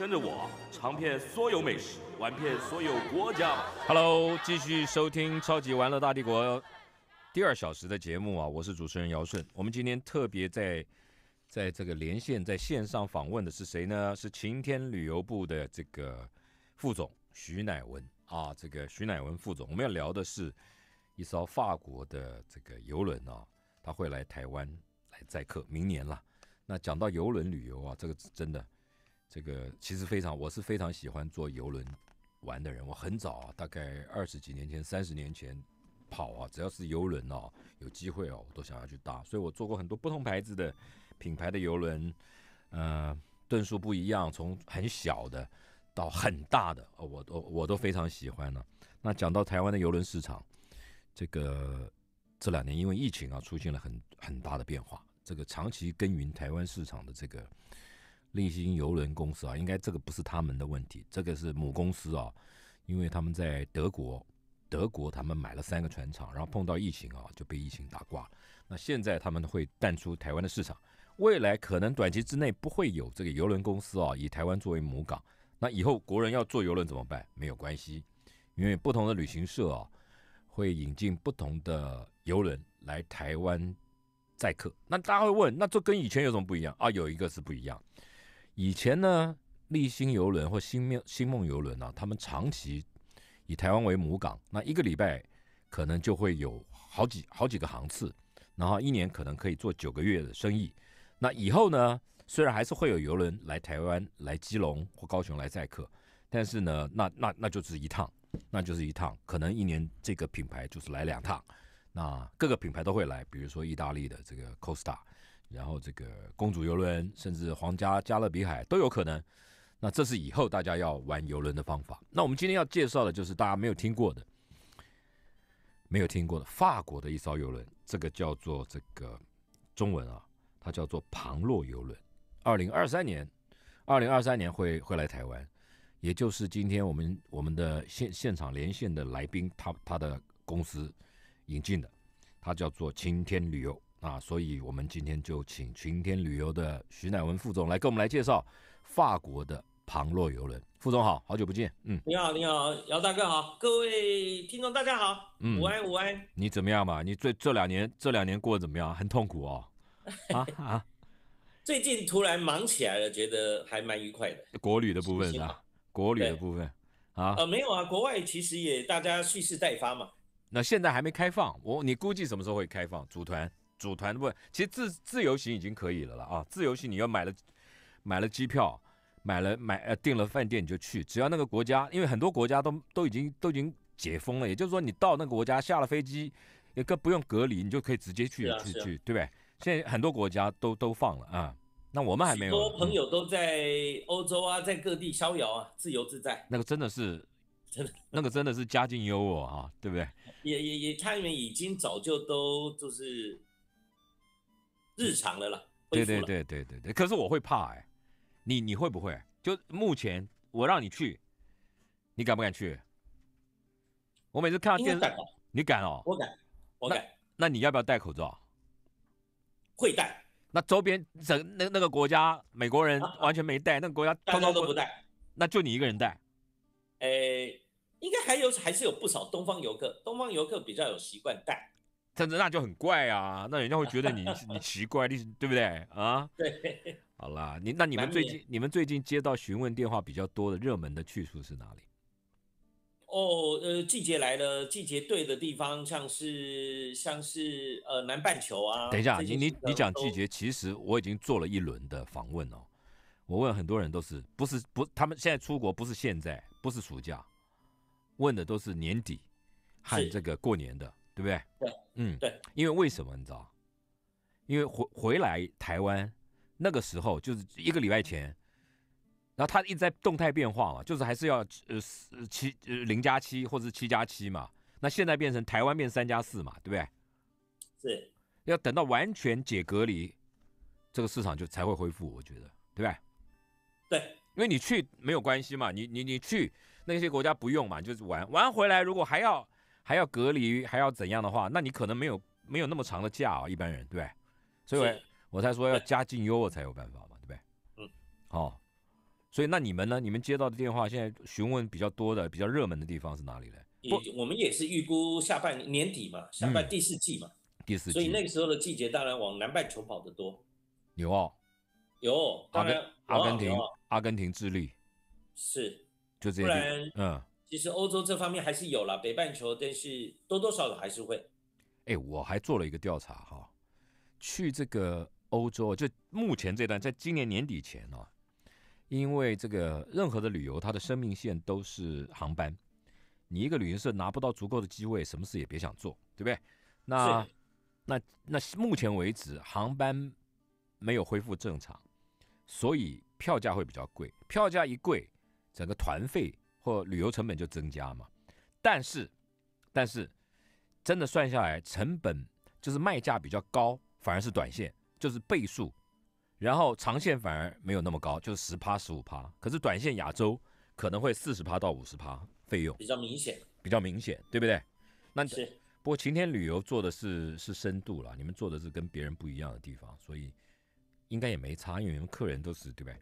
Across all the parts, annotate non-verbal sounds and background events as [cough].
跟着我尝遍所有美食，玩遍所有国家。Hello，继续收听《超级玩乐大帝国》第二小时的节目啊！我是主持人姚顺。我们今天特别在在这个连线在线上访问的是谁呢？是晴天旅游部的这个副总徐乃文啊。这个徐乃文副总，我们要聊的是一艘法国的这个游轮啊，他会来台湾来载客，明年了。那讲到游轮旅游啊，这个真的。这个其实非常，我是非常喜欢坐游轮玩的人。我很早大概二十几年前、三十年前，跑啊，只要是游轮哦，有机会哦，我都想要去搭。所以我做过很多不同牌子的品牌的游轮，呃，吨数不一样，从很小的到很大的，我都我都非常喜欢呢。那讲到台湾的游轮市场，这个这两年因为疫情啊，出现了很很大的变化。这个长期耕耘台湾市场的这个。立新游轮公司啊，应该这个不是他们的问题，这个是母公司啊，因为他们在德国，德国他们买了三个船厂，然后碰到疫情啊，就被疫情打挂了。那现在他们会淡出台湾的市场，未来可能短期之内不会有这个游轮公司啊，以台湾作为母港。那以后国人要坐游轮怎么办？没有关系，因为不同的旅行社啊，会引进不同的游轮来台湾载客。那大家会问，那这跟以前有什么不一样啊？有一个是不一样。以前呢，立新游轮或新梦新梦游轮呢，他们长期以台湾为母港，那一个礼拜可能就会有好几好几个航次，然后一年可能可以做九个月的生意。那以后呢，虽然还是会有游轮来台湾、来基隆或高雄来载客，但是呢，那那那就是一趟，那就是一趟，可能一年这个品牌就是来两趟。那各个品牌都会来，比如说意大利的这个 Costa。然后这个公主游轮，甚至皇家加勒比海都有可能。那这是以后大家要玩游轮的方法。那我们今天要介绍的就是大家没有听过的、没有听过的法国的一艘游轮，这个叫做这个中文啊，它叫做庞洛游轮。二零二三年，二零二三年会会来台湾，也就是今天我们我们的现现场连线的来宾，他他的公司引进的，它叫做晴天旅游。啊，所以我们今天就请晴天旅游的徐乃文副总来跟我们来介绍法国的旁若游人。副总，好好久不见。嗯，你好，你好，姚大哥好，各位听众大家好，嗯，午安午安。你怎么样嘛？你最这两年这两年过得怎么样？很痛苦哦。[laughs] 啊啊，最近突然忙起来了，觉得还蛮愉快的。国旅的部分是吧？国旅的部分。啊啊，没有啊，国外其实也大家蓄势待发嘛。那现在还没开放，我你估计什么时候会开放组团？组团不，其实自自由行已经可以了了啊！自由行你要买了，买了机票，买了买呃订了饭店你就去，只要那个国家，因为很多国家都都已经都已经解封了，也就是说你到那个国家下了飞机，也更不用隔离，你就可以直接去去去，对不对？现在很多国家都都放了啊，那我们还没有。很多朋友都在欧洲啊，在各地逍遥啊，自由自在。那个真的是，真的那个真的是家境优渥啊，对不对？也也也，他们已经早就都就是。日常的了，对对对对对对。可是我会怕哎，你你会不会？就目前我让你去，你敢不敢去？我每次看到电视，你敢哦？我敢，我敢。那你要不要戴口罩？会戴。那周边整那那个国家，美国人完全没戴，那个国家他们都不戴，那就你一个人戴。哎，应该还有还是有不少东方游客，东方游客比较有习惯戴。但是那就很怪啊，那人家会觉得你你奇怪你对不对啊？对，[laughs] 好啦，你那你们最近你们最近接到询问电话比较多的热门的去处是哪里？哦，呃，季节来了，季节对的地方，像是像是呃南半球啊。等一下，你你你讲季节，其实我已经做了一轮的访问哦，我问很多人都是不是不，他们现在出国不是现在，不是暑假，问的都是年底和这个过年的。对不对？对，嗯，对，因为为什么你知道？因为回回来台湾那个时候就是一个礼拜前，然后他一直在动态变化嘛，就是还是要呃七呃零加七或者七加七嘛，那现在变成台湾变三加四嘛，对不对？是要等到完全解隔离，这个市场就才会恢复，我觉得，对不对？对，因为你去没有关系嘛，你你你去那些国家不用嘛，就是玩玩回来，如果还要。还要隔离，还要怎样的话，那你可能没有没有那么长的假啊，一般人，对，所以我我才说要加进优我才有办法嘛，对不对？嗯，好，所以那你们呢？你们接到的电话现在询问比较多的、比较热门的地方是哪里呢？不，我们也是预估下半年底嘛，下半第四季嘛，第四季，所以那个时候的季节当然往南半球跑得多，有啊，有，当然阿根廷、阿根廷、智利是，就这些地，嗯。其实欧洲这方面还是有了北半球，但是多多少少还是会。哎，我还做了一个调查哈，去这个欧洲就目前这段，在今年年底前哦，因为这个任何的旅游，它的生命线都是航班。你一个旅行社拿不到足够的机位，什么事也别想做，对不对？那那那目前为止，航班没有恢复正常，所以票价会比较贵。票价一贵，整个团费。或旅游成本就增加嘛，但是，但是真的算下来，成本就是卖价比较高，反而是短线就是倍数，然后长线反而没有那么高，就是十趴十五趴。可是短线亚洲可能会四十趴到五十趴，费用比较明显，比较明显，对不对？那是。不过晴天旅游做的是是深度了，你们做的是跟别人不一样的地方，所以应该也没差，因为你们客人都是对不对？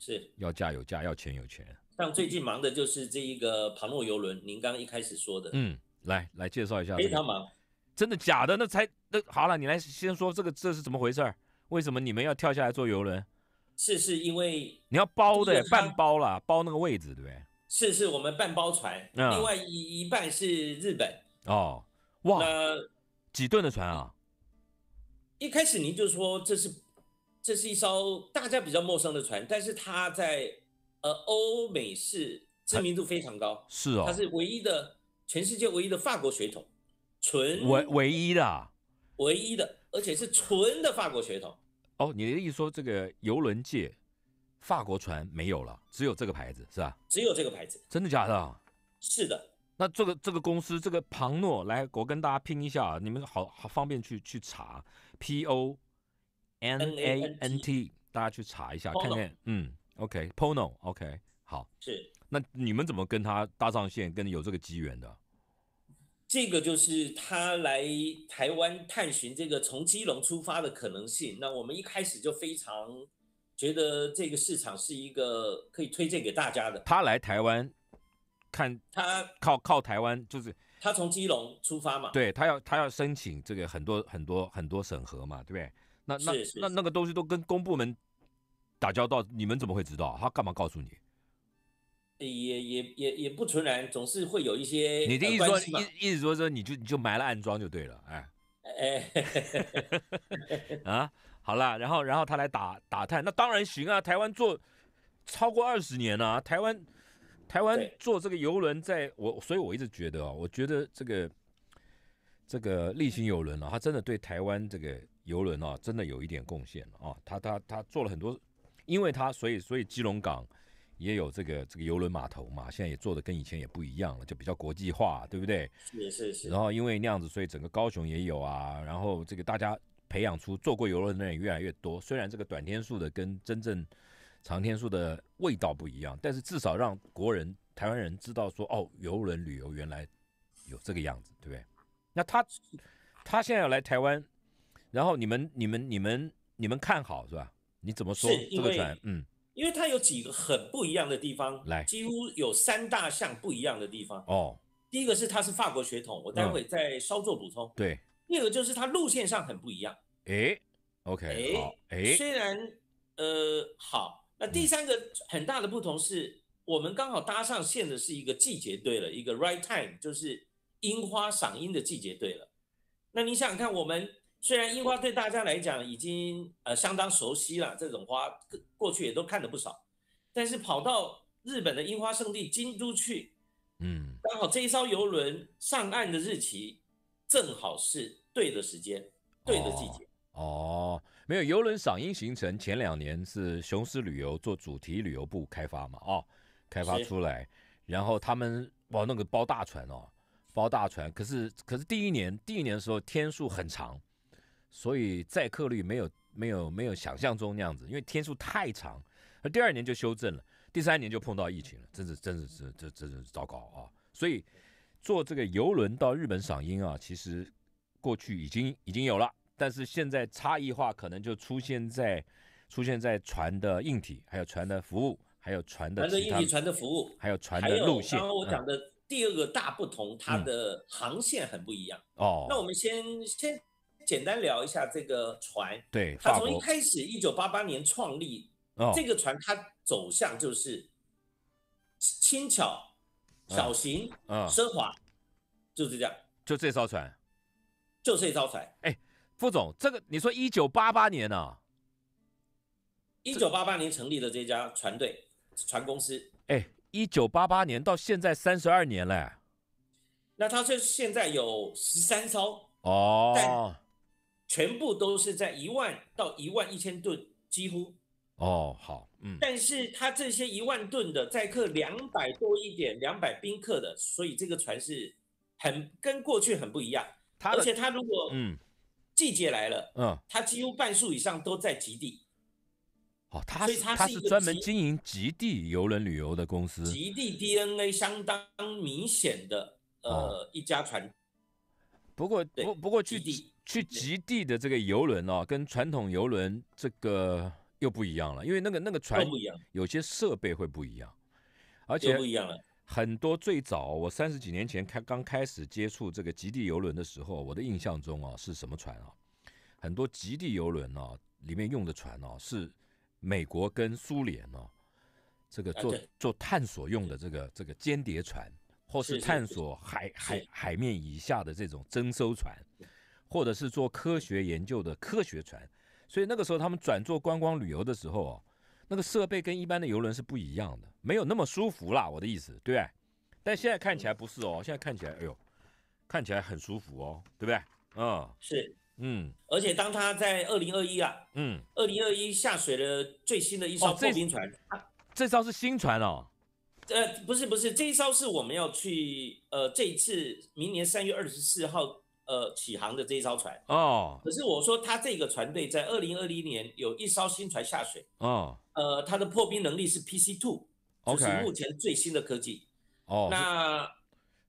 是，要价有价，要钱有钱。像最近忙的就是这一个庞诺游轮，您刚刚一开始说的，嗯，来来介绍一下，非常忙，真的假的？那才那好了，你来先说这个这是怎么回事儿？为什么你们要跳下来坐游轮？是是因为你要包的半包了，包那个位置对不对？是是我们半包船，另外一一半是日本哦，哇，几吨的船啊？一开始您就说这是这是一艘大家比较陌生的船，但是它在。呃，欧美是知名度非常高，是哦，它是唯一的，全世界唯一的法国血统，纯唯唯一的，唯一的，而且是纯的法国血统。哦，你的意思说这个游轮界，法国船没有了，只有这个牌子是吧？只有这个牌子，真的假的？是的。那这个这个公司，这个庞诺，来，我跟大家拼一下啊，你们好好方便去去查，P O N A N T，大家去查一下，看看，嗯。OK，Pono，OK，好，是，那你们怎么跟他搭上线，跟有这个机缘的？这个就是他来台湾探寻这个从基隆出发的可能性。那我们一开始就非常觉得这个市场是一个可以推荐给大家的。他来台湾，看他靠靠台湾，就是他从基隆出发嘛。对他要他要申请这个很多很多很多审核嘛，对不对？那那那那个东西都跟公部门。打交道，你们怎么会知道他干嘛告诉你？也也也也不纯然，总是会有一些。你的意思说意意思说说你就你就埋了暗桩就对了，哎哎，[laughs] [laughs] 啊，好了，然后然后他来打打探，那当然行啊。台湾做超过二十年了，台湾台湾做这个游轮，在我，所以我一直觉得哦，我觉得这个这个立行游轮啊，他真的对台湾这个游轮啊，真的有一点贡献了啊，他他他做了很多。因为他，所以所以基隆港也有这个这个游轮码头嘛，现在也做的跟以前也不一样了，就比较国际化，对不对？是是是。然后因为那样子，所以整个高雄也有啊。然后这个大家培养出坐过游轮的人也越来越多。虽然这个短天数的跟真正长天数的味道不一样，但是至少让国人、台湾人知道说，哦，游轮旅游原来有这个样子，对不对？那他他现在要来台湾，然后你们你们你们你们看好是吧？你怎么说这个船？嗯，因为它有几个很不一样的地方，来，几乎有三大项不一样的地方。哦，第一个是它是法国血统，我待会再稍作补充。对，第二个就是它路线上很不一样。诶 o k 诶，虽然，呃，好，那第三个很大的不同是我们刚好搭上线的是一个季节对了，一个 right time，就是樱花赏樱的季节对了。那你想想看，我们。虽然樱花对大家来讲已经呃相当熟悉了，这种花过去也都看了不少，但是跑到日本的樱花圣地京都去，嗯，刚好这一艘游轮上岸的日期正好是对的时间，对的季节哦。没有游轮赏樱行程，前两年是雄狮旅游做主题旅游部开发嘛，哦，开发出来，然后他们哦那个包大船哦，包大船，可是可是第一年第一年的时候天数很长。所以载客率没有没有没有想象中那样子，因为天数太长，而第二年就修正了，第三年就碰到疫情了，真是真是这这真是糟糕啊！所以坐这个游轮到日本赏樱啊，其实过去已经已经有了，但是现在差异化可能就出现在出现在船的硬体，还有船的服务，还有船的船的硬体、船的服务，还有船的路线。刚刚我讲的第二个大不同，它的航线很不一样哦。那我们先先。简单聊一下这个船，对，它从一开始一九八八年创立，哦，这个船它走向就是轻巧、小型、啊，奢华，就是这样。就这艘船，就这艘船。哎，副总，这个你说一九八八年呢？一九八八年成立的这家船队、船公司。哎，一九八八年到现在三十二年了。那它这现在有十三艘哦。全部都是在一万到一万一千吨，几乎。哦，好，嗯。但是它这些一万吨的载客两百多一点，两百宾客的，所以这个船是很跟过去很不一样。它而且它如果嗯，季节来了，嗯，它几乎半数以上都在极地。哦，它，所以它是专门经营极地游轮旅游的公司。极地 DNA 相当明显的呃一家船，不过不不过具体。去极地的这个游轮哦，跟传统游轮这个又不一样了，因为那个那个船有些设备会不一样，而且不一样了。很多最早我三十几年前开刚开始接触这个极地游轮的时候，我的印象中哦是什么船啊？很多极地游轮哦里面用的船哦是美国跟苏联哦这个做做探索用的这个这个间谍船，或是探索海海海面以下的这种征收船。或者是做科学研究的科学船，所以那个时候他们转做观光旅游的时候哦，那个设备跟一般的游轮是不一样的，没有那么舒服啦。我的意思，对不对？但现在看起来不是哦，现在看起来，哎呦，看起来很舒服哦，对不对？嗯，是，嗯，而且当他在二零二一啊，嗯，二零二一下水的最新的一艘破冰船，这艘是新船哦，呃，不是不是，这一艘是我们要去，呃，这一次明年三月二十四号。呃，启航的这一艘船哦，可是我说他这个船队在二零二零年有一艘新船下水哦，呃，它的破冰能力是 P C two，就是目前最新的科技哦。那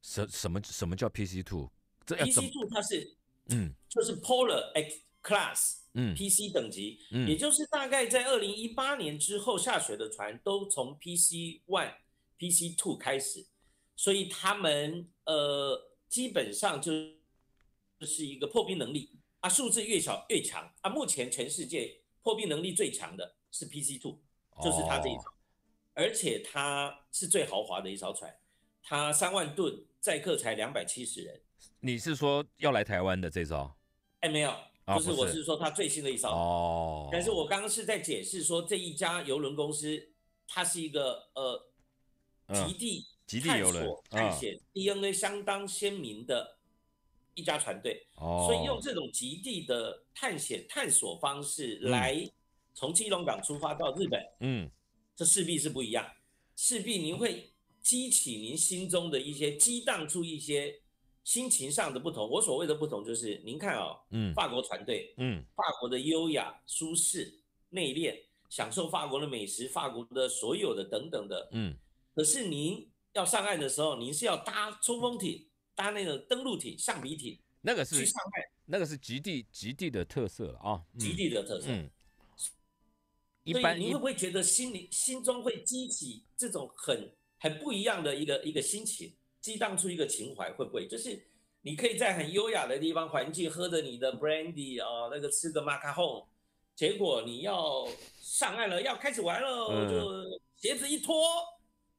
什什么什么叫 P C two？这 P C two 它是嗯，就是 Polar X class 嗯 P C 等级，嗯，也就是大概在二零一八年之后下水的船都从 P C one、P C two 开始，所以他们呃基本上就是。这是一个破冰能力啊，数字越小越强啊。目前全世界破冰能力最强的是 PC Two，就是它这一艘，而且它是最豪华的一艘船，它三万吨载客才两百七十人。你是说要来台湾的这艘？哎，没有，不是，我是说它最新的一艘。哦，但是我刚刚是在解释说这一家邮轮公司，它是一个呃，极地极地游轮探险 DNA 相当鲜明的。一家船队，所以用这种极地的探险探索方式来从基隆港出发到日本，嗯，这势必是不一样，势必您会激起您心中的一些激荡出一些心情上的不同。我所谓的不同就是，您看啊，嗯，法国团队，嗯，法国的优雅、舒适、内敛，享受法国的美食、法国的所有的等等的，嗯，可是您要上岸的时候，您是要搭冲锋艇。搭那个登陆艇、橡皮艇，那个是去上那个是极地、极地的特色了啊，极地的特色。嗯，一般你会不会觉得心里、心中会激起这种很很不一样的一个一个心情，激荡出一个情怀？会不会就是你可以在很优雅的地方、环境，喝着你的 brandy 啊，那个吃着 m a c a o m n 结果你要上岸了，要开始玩了，就鞋子一脱，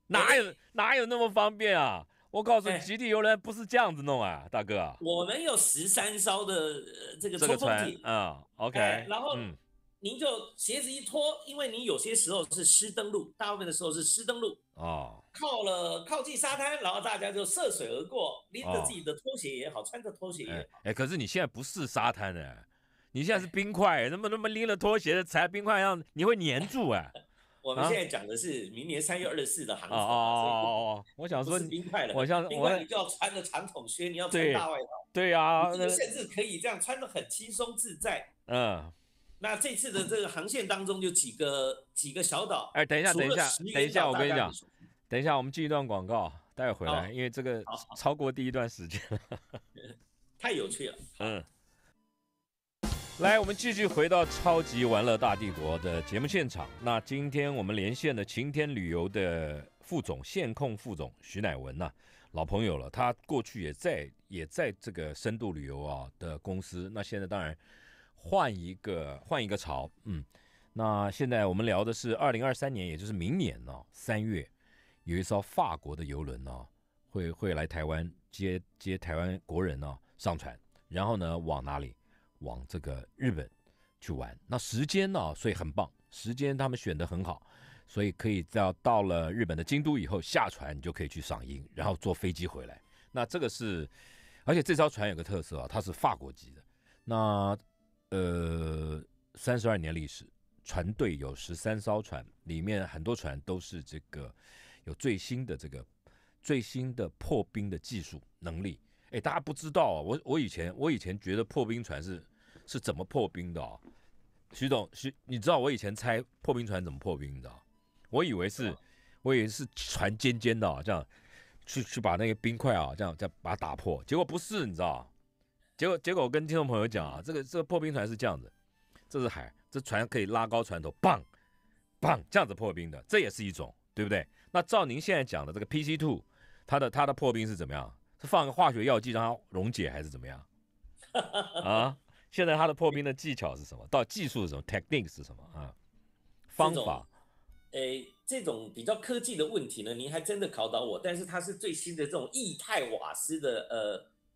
哪有哪有那么方便啊？我告诉你，极地游人不是这样子弄啊，大哥。我们有十三艘的这个冲锋艇，嗯，OK。然后您就鞋子一脱，因为你有些时候是湿登陆，大部分的时候是湿登陆哦。靠了靠近沙滩，然后大家就涉水而过，拎着自己的拖鞋也好，穿着拖鞋也好。哎，可是你现在不是沙滩的，你现在是冰块，那么那么拎了拖鞋的踩冰块，上，你会粘住哎。[laughs] 我们现在讲的是明年三月二十四的航次。哦哦哦！我想说冰块了，我想冰块你就要穿着长筒靴，你要穿大外套。对呀，甚至可以这样穿的很轻松自在。嗯，那这次的这个航线当中，就几个几个小岛。哎，等一下，等一下，等一下，我跟你讲，等一下我们进一段广告，待会回来，因为这个超过第一段时间了。[laughs] 太有趣了。嗯。来，我们继续回到《超级玩乐大帝国》的节目现场。那今天我们连线的晴天旅游的副总、线控副总徐乃文呢，老朋友了。他过去也在也在这个深度旅游啊的公司。那现在当然换一个换一个朝，嗯。那现在我们聊的是二零二三年，也就是明年呢，三月有一艘法国的游轮呢，会会来台湾接接台湾国人呢上船，然后呢往哪里？往这个日本去玩，那时间呢？所以很棒，时间他们选的很好，所以可以到到了日本的京都以后下船，你就可以去赏樱，然后坐飞机回来。那这个是，而且这艘船有个特色啊，它是法国籍的。那呃，三十二年历史，船队有十三艘船，里面很多船都是这个有最新的这个最新的破冰的技术能力。哎，大家不知道啊，我我以前我以前觉得破冰船是是怎么破冰的啊？徐总，徐，你知道我以前猜破冰船怎么破冰，的、我以为是，我以为是船尖尖的这样去去把那个冰块啊这样再把它打破，结果不是，你知道？结果结果我跟听众朋友讲啊，这个这个破冰船是这样子，这是海，这船可以拉高船头，棒棒这样子破冰的，这也是一种，对不对？那照您现在讲的这个 PC two，它的它的破冰是怎么样？放个化学药剂让它溶解还是怎么样？[laughs] 啊，现在它的破冰的技巧是什么？到技术是什么？Technique 是什么啊？方法。诶，这种比较科技的问题呢，您还真的考倒我。但是它是最新的这种液态瓦斯的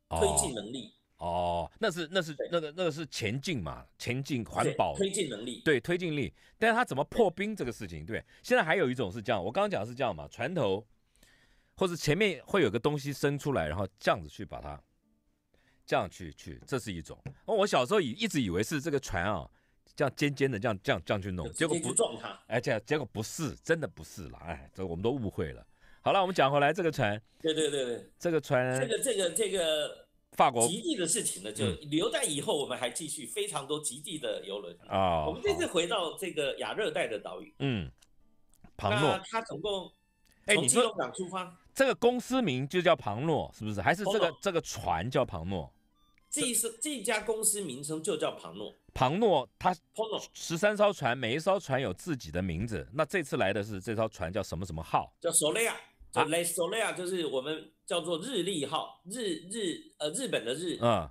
呃推进能力。哦，那是那是那个那个是前进嘛？前进环保推进能力。对，推进力。但是它怎么破冰这个事情，对？现在还有一种是这样，我刚刚讲是这样嘛？船头。或者前面会有个东西伸出来，然后这样子去把它这样去去，这是一种。我小时候以一直以为是这个船啊，这样尖尖的，这样这样这样去弄，结果不撞它，哎，这样结果不是，真的不是了，哎，这我们都误会了。好了，我们讲回来这个船，对对对，对，这个船，这个这个这个法国极地的事情呢，就留待以后我们还继续非常多极地的游轮啊。我们这次回到这个亚热带的岛屿，嗯，庞诺，它总共。从你说港出发，这个公司名就叫庞诺，是不是？还是这个这个船叫庞诺？这是这家公司名称就叫庞诺。庞诺，他十三艘船，每一艘船有自己的名字。那这次来的是这艘船叫什么什么号？叫索雷亚，e 雷 a 啊 s 就是我们叫做日历号，日日呃日本的日，嗯呃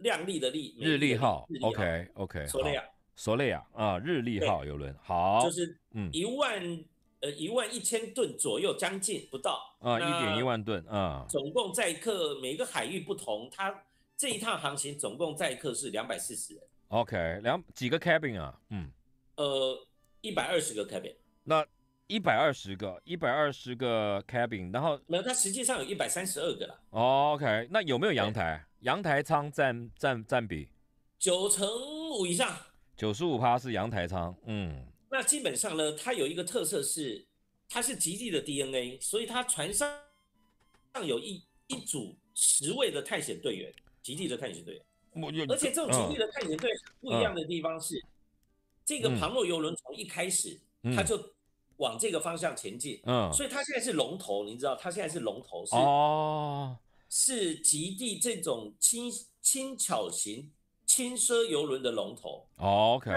亮丽的丽，日历号。OK o k 索雷亚，索雷亚啊，日历号游轮，好，就是嗯一万。呃，一万一千吨左右，将近不到啊，一点一万吨啊。总共载客，每个海域不同，它这一趟航行总共载客是两百四十人。OK，两几个 cabin 啊？嗯，呃，一百二十个 cabin。那一百二十个，一百二十个 cabin，然后没有，它实际上有一百三十二个了。OK，那有没有阳台？阳台舱占占占比九成五以上，九十五趴是阳台舱，嗯。那基本上呢，它有一个特色是，它是极地的 DNA，所以它船上上有一一组十位的探险队员，极地的探险队员。而且这种极地的探险队不一样的地方是，这个旁若游轮从一开始它就往这个方向前进，嗯，所以它现在是龙头，你知道它现在是龙头是哦，是极地这种轻轻巧型轻奢游轮的龙头。OK。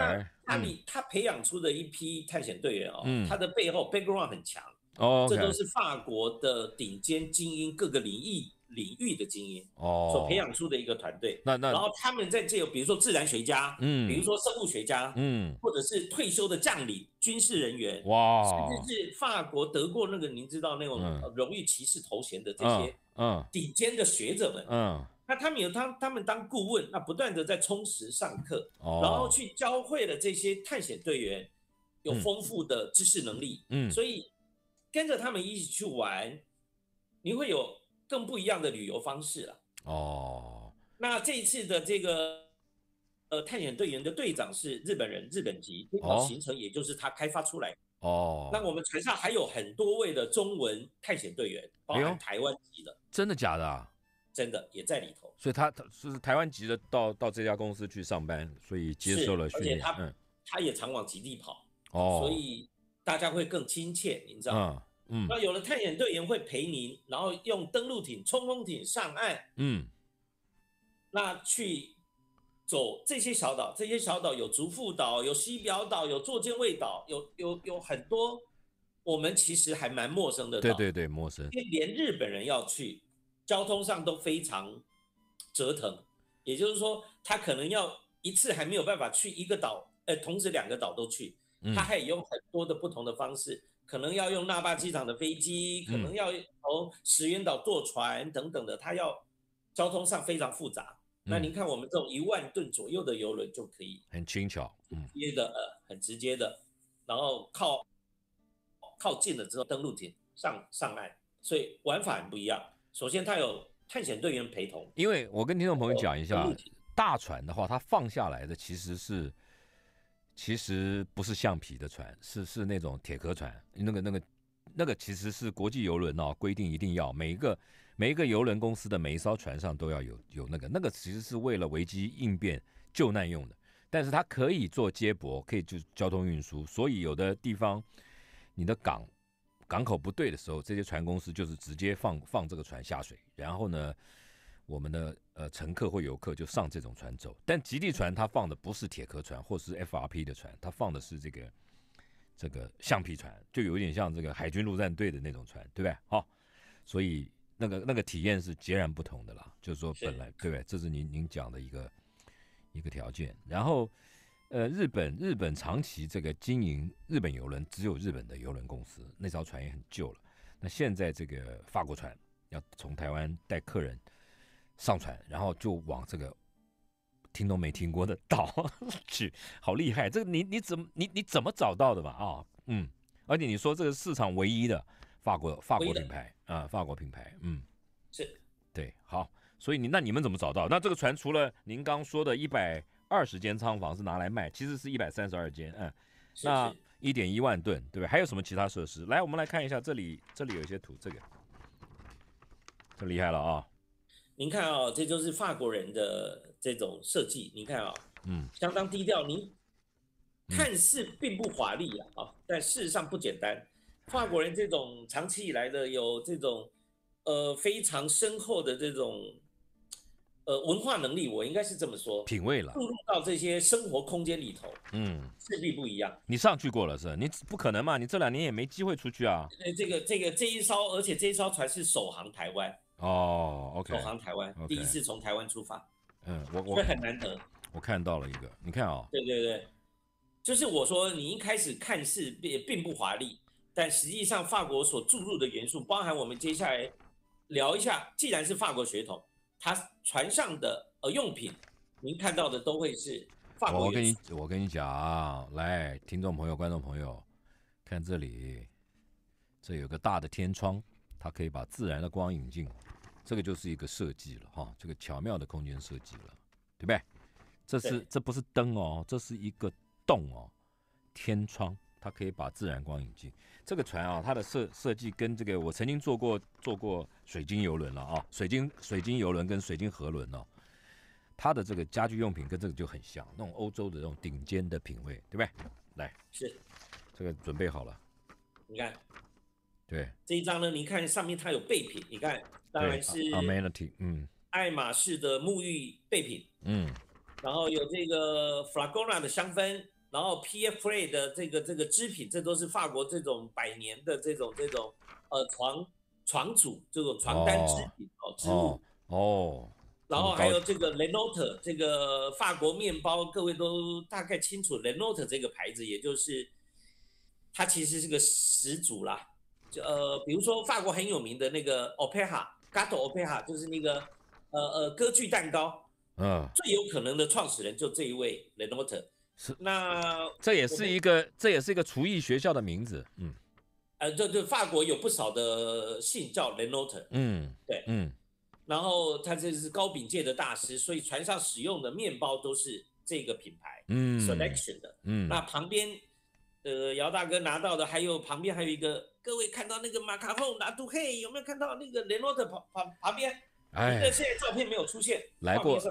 他他培养出的一批探险队员哦，他的背后 background 很强哦，这都是法国的顶尖精英各个领域领域的精英哦，所培养出的一个团队。那那然后他们在这个，比如说自然学家，嗯，比如说生物学家，嗯，或者是退休的将领、军事人员，哇，甚至是法国得过那个您知道那种荣誉骑士头衔的这些嗯顶尖的学者们嗯那他们有他他们当顾问，那不断的在充实上课，然后去教会了这些探险队员有丰富的知识能力，嗯，所以跟着他们一起去玩，你会有更不一样的旅游方式了。哦，那这一次的这个呃探险队员的队长是日本人，日本籍，这趟行程也就是他开发出来。哦，那我们船上还有很多位的中文探险队员，包含台湾籍的，真的假的？真的也在里头，所以他他是台湾籍的，到到这家公司去上班，所以接受了训练，而且他嗯他也常往极地跑哦，所以大家会更亲切，你知道吗？嗯，那有了探险队员会陪您，然后用登陆艇、冲锋艇上岸，嗯，那去走这些小岛，这些小岛有竹富岛、有西表岛、有座间卫岛，有有有很多我们其实还蛮陌生的岛，对对对，陌生，因为连日本人要去。交通上都非常折腾，也就是说，他可能要一次还没有办法去一个岛，呃，同时两个岛都去，他还有用很多的不同的方式，可能要用那霸机场的飞机，可能要从石垣岛坐船等等的，他要交通上非常复杂。那您看我们这种一万吨左右的游轮就可以很轻巧，嗯，接的呃很直接的，然后靠靠近了之后登陆艇上上岸，所以玩法很不一样。首先，他有探险队员陪同。因为我跟听众朋友讲一下，大船的话，它放下来的其实是，其实不是橡皮的船，是是那种铁壳船。那个、那个、那个，其实是国际游轮哦，规定一定要每一个每一个游轮公司的每一艘船上都要有有那个，那个其实是为了危机应变救难用的。但是它可以做接驳，可以就是交通运输。所以有的地方，你的港。港口不对的时候，这些船公司就是直接放放这个船下水，然后呢，我们的呃乘客或游客就上这种船走。但极地船它放的不是铁壳船，或是 FRP 的船，它放的是这个这个橡皮船，就有点像这个海军陆战队的那种船，对不对？好，所以那个那个体验是截然不同的啦。就是说本来对不对？这是您您讲的一个一个条件，然后。呃，日本日本长期这个经营日本游轮，只有日本的游轮公司，那艘船也很旧了。那现在这个法国船要从台湾带客人上船，然后就往这个听都没听过的岛 [laughs] 去，好厉害！这个你你怎么你你怎么找到的吧？啊，嗯，而且你说这个市场唯一的法国法国品牌啊，法国品牌，嗯，是对，好，所以你那你们怎么找到？那这个船除了您刚说的一百。二十间仓房是拿来卖，其实是一百三十二间，嗯，那一点一万吨，对不对？还有什么其他设施？来，我们来看一下，这里这里有一些图，这个，太厉害了啊！您看啊，这就是法国人的这种设计，您看啊，嗯，相当低调，您看似并不华丽啊，但事实上不简单。法国人这种长期以来的有这种，呃，非常深厚的这种。呃，文化能力我应该是这么说，品味了注入到这些生活空间里头，嗯，势必不一样。你上去过了是？你不可能嘛？你这两年也没机会出去啊。那这个这个这一艘，而且这一艘船是首航台湾哦，OK，首航台湾，第一次从台湾出发，嗯，我我很难得。我看到了一个，你看哦。对对对，就是我说你一开始看似并并不华丽，但实际上法国所注入的元素，包含我们接下来聊一下，既然是法国血统。他船上的呃用品，您看到的都会是。我跟你我跟你讲，来，听众朋友、观众朋友，看这里，这有个大的天窗，它可以把自然的光引进，这个就是一个设计了哈，这个巧妙的空间设计了，对不对？这是这不是灯哦，这是一个洞哦，天窗，它可以把自然光引进。这个船啊，它的设设计跟这个我曾经做过做过水晶游轮了啊，水晶水晶游轮跟水晶河轮哦，它的这个家居用品跟这个就很像，那种欧洲的那种顶尖的品味，对不对？来，是，这个准备好了，你看，对，这一张呢，你看上面它有备品，你看，当然是，amenity，嗯，爱马仕的沐浴备品，嗯，然后有这个 Fragona 的香氛。然后 P Flay 的这个这个织品，这都是法国这种百年的这种这种呃床床主这种床单织品哦织物哦。然后还有这个 Le n t e 这个法国面包，各位都大概清楚 Le n t e 这个牌子，也就是它其实是个始祖啦。就呃，比如说法国很有名的那个 Opera g a t o Opera，就是那个呃呃歌剧蛋糕，嗯，最有可能的创始人就这一位 Le n e 那这也是一个，这也是一个厨艺学校的名字。嗯，呃，这这法国有不少的姓叫雷诺特。嗯，对，嗯。然后他这是糕饼界的大师，所以船上使用的面包都是这个品牌。嗯，selection 的。嗯，那旁边，呃，姚大哥拿到的，还有旁边还有一个，各位看到那个马卡后拿杜嘿，有没有看到那个雷诺特旁旁旁边？哎，现在照片没有出现，来过，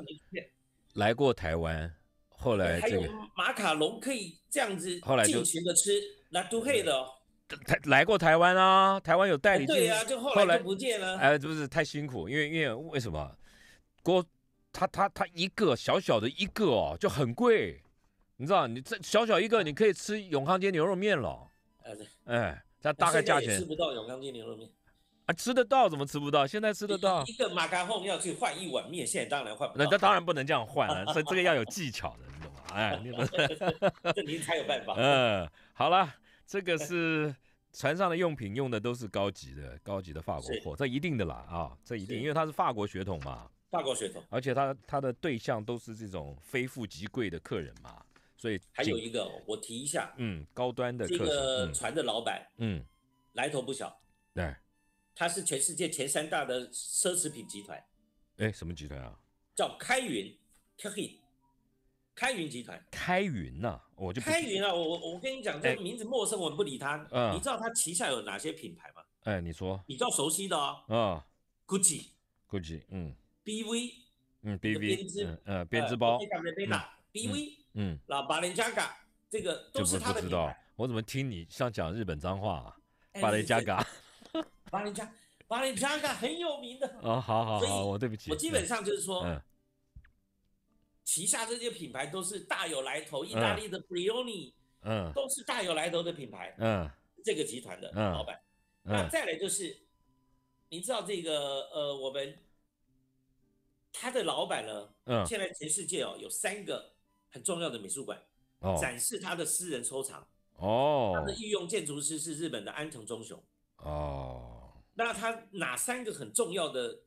来过台湾。后来这个马卡龙可以这样子，后来尽情的吃，那都会的。台来过台湾啊，台湾有代理。对啊，就后来就不见了。哎，这不是太辛苦，因为因为为什么？锅，他他他一个小小的一个哦就很贵，你知道？你这小小一个你可以吃永康街牛肉面了。哎，哎，这大概价钱。吃不到永康街牛肉面。吃得到怎么吃不到？现在吃得到。一个马卡龙要去换一碗面，现在当然换不。那当然不能这样换了，[laughs] 这这个要有技巧的，你懂吗？哎，[laughs] 您才有办法。嗯，好了，这个是船上的用品，用的都是高级的、高级的法国货，这一定的啦啊，这一定，因为它是法国血统嘛，法国血统。而且他他的对象都是这种非富即贵的客人嘛，所以还有一个我提一下，嗯，高端的这个船的老板，嗯，来头不小，对。它是全世界前三大的奢侈品集团，哎，什么集团啊？叫开云，开云，开云集团。开云呐，我就开云啊，我我我跟你讲，这个名字陌生，我不理他。嗯，你知道他旗下有哪些品牌吗？哎，你说，比较熟悉的哦。啊，Gucci，嗯，B V，嗯，B V，编织，嗯，编织包，嗯，B V，嗯，那巴雷加嘎，这个都是他的品牌。不知道，我怎么听你像讲日本脏话啊？巴雷加嘎。巴林加，巴林加个很有名的哦，好好好，我对不起，我基本上就是说，嗯，旗下这些品牌都是大有来头，意大利的 Brioni，嗯，都是大有来头的品牌，嗯，这个集团的老板，那再来就是，你知道这个呃，我们他的老板呢，嗯，现在全世界哦有三个很重要的美术馆，展示他的私人收藏，哦，他的御用建筑师是日本的安藤忠雄。哦，那他哪三个很重要的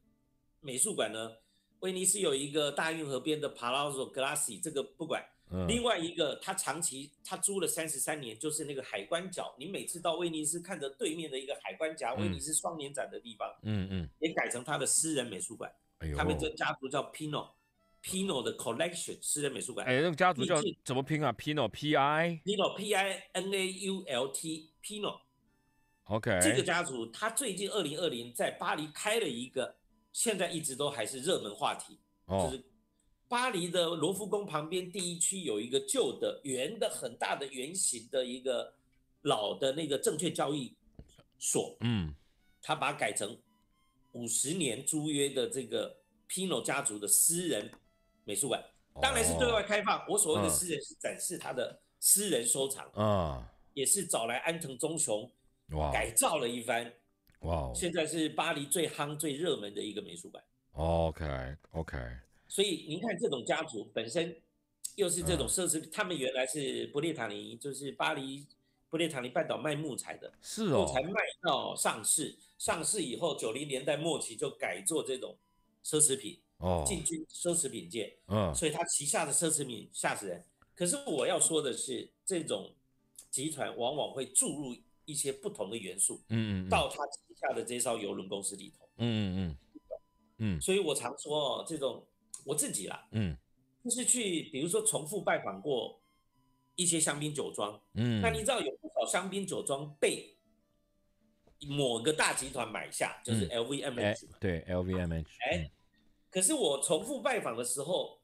美术馆呢？威尼斯有一个大运河边的 Palazzo g l a s s i 这个不管，另外一个他长期他租了三十三年，就是那个海关角，你每次到威尼斯看着对面的一个海关夹，威尼斯双年展的地方，嗯嗯，也改成他的私人美术馆。哎他们这家族叫 Pino，Pino 的 Collection 私人美术馆。哎，那个家族叫怎么拼啊？Pino P I Pino P I N A U L T Pino。OK，这个家族他最近二零二零在巴黎开了一个，现在一直都还是热门话题。哦，就是巴黎的罗浮宫旁边第一区有一个旧的圆的很大的圆形的一个老的那个证券交易所。嗯，他把它改成五十年租约的这个 p i n o 家族的私人美术馆，当然是对外开放。我所谓的私人是展示他的私人收藏啊，也是找来安藤忠雄。哇，改造了一番，哇！现在是巴黎最夯、最热门的一个美术馆。OK，OK。所以您看，这种家族本身又是这种奢侈品，他们原来是布列塔尼，就是巴黎布列塔尼半岛卖木材的，是哦。木材卖到上市，上市以后，九零年代末期就改做这种奢侈品，哦，进军奢侈品界。嗯，所以他旗下的奢侈品吓死人。可是我要说的是，这种集团往往会注入。一些不同的元素，嗯嗯，到他旗下的这艘游轮公司里头，嗯嗯嗯，所以我常说哦，这种我自己啦，嗯，就是去，比如说重复拜访过一些香槟酒庄，嗯，那你知道有不少香槟酒庄被某个大集团买下，就是 LVMH 嘛，对 LVMH，哎，可是我重复拜访的时候，